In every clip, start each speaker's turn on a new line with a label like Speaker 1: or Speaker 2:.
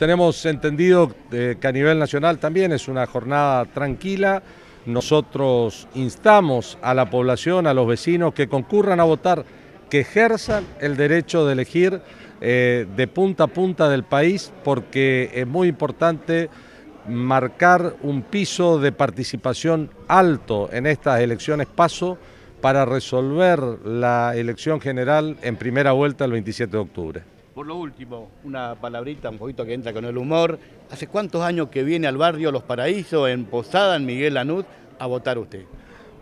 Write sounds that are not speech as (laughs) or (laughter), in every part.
Speaker 1: Tenemos entendido eh, que a nivel nacional también es una jornada tranquila. Nosotros instamos a la población, a los vecinos que concurran a votar, que ejerzan el derecho de elegir eh, de punta a punta del país, porque es muy importante marcar un piso de participación alto en estas elecciones paso para resolver la elección general en primera vuelta el 27 de octubre. Por lo último, una palabrita un poquito que entra con el humor. ¿Hace cuántos años que viene al barrio Los Paraísos, en Posada, en Miguel Lanús, a votar usted?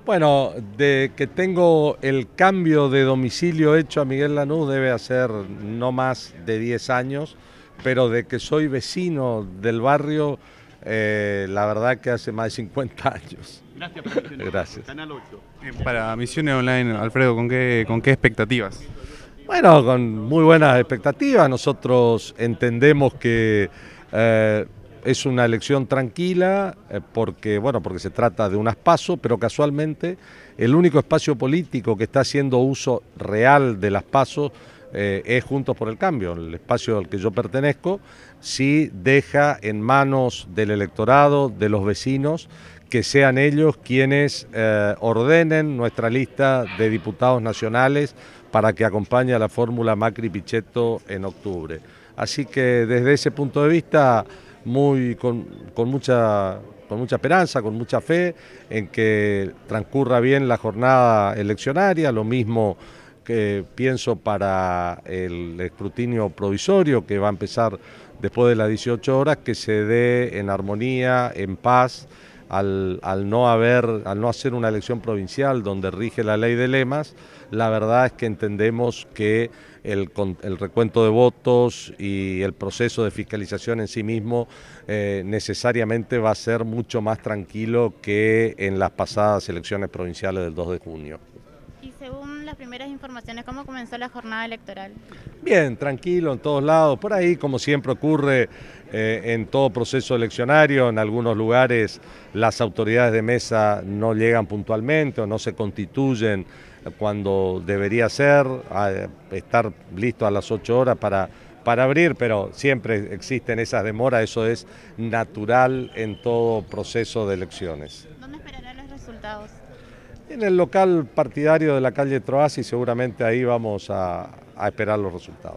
Speaker 1: Bueno, de que tengo el cambio de domicilio hecho a Miguel Lanús debe hacer no más de 10 años, pero de que soy vecino del barrio, eh, la verdad que hace más de 50 años. Gracias, (laughs) Gracias. Canal eh, Para Misiones Online, Alfredo, ¿con con qué expectativas? Bueno, con muy buenas expectativas. Nosotros entendemos que eh, es una elección tranquila eh, porque, bueno, porque se trata de un aspaso, pero casualmente el único espacio político que está haciendo uso real de las pasos eh, es Juntos por el Cambio, el espacio al que yo pertenezco, si deja en manos del electorado, de los vecinos, que sean ellos quienes ordenen nuestra lista de diputados nacionales para que acompañe a la fórmula Macri-Pichetto en octubre. Así que desde ese punto de vista, muy, con, mucha, con mucha esperanza, con mucha fe en que transcurra bien la jornada eleccionaria, lo mismo que pienso para el escrutinio provisorio que va a empezar después de las 18 horas, que se dé en armonía, en paz al, no haber, al no hacer una elección provincial donde rige la ley de lemas, la verdad es que entendemos que el, recuento de votos y el proceso de fiscalización en sí mismo eh, necesariamente va a ser mucho más tranquilo que en las pasadas elecciones provinciales del 2 de junio las primeras informaciones? ¿Cómo comenzó la jornada electoral? Bien, tranquilo en todos lados. Por ahí, como siempre ocurre eh, en todo proceso eleccionario, en algunos lugares las autoridades de mesa no llegan puntualmente o no se constituyen cuando debería ser, eh, estar listo a las 8 horas para para abrir, pero siempre existen esas demoras, eso es natural en todo proceso de elecciones. ¿Dónde esperarán los resultados? en el local partidario de la calle Troasi seguramente ahí vamos a, a esperar los resultados.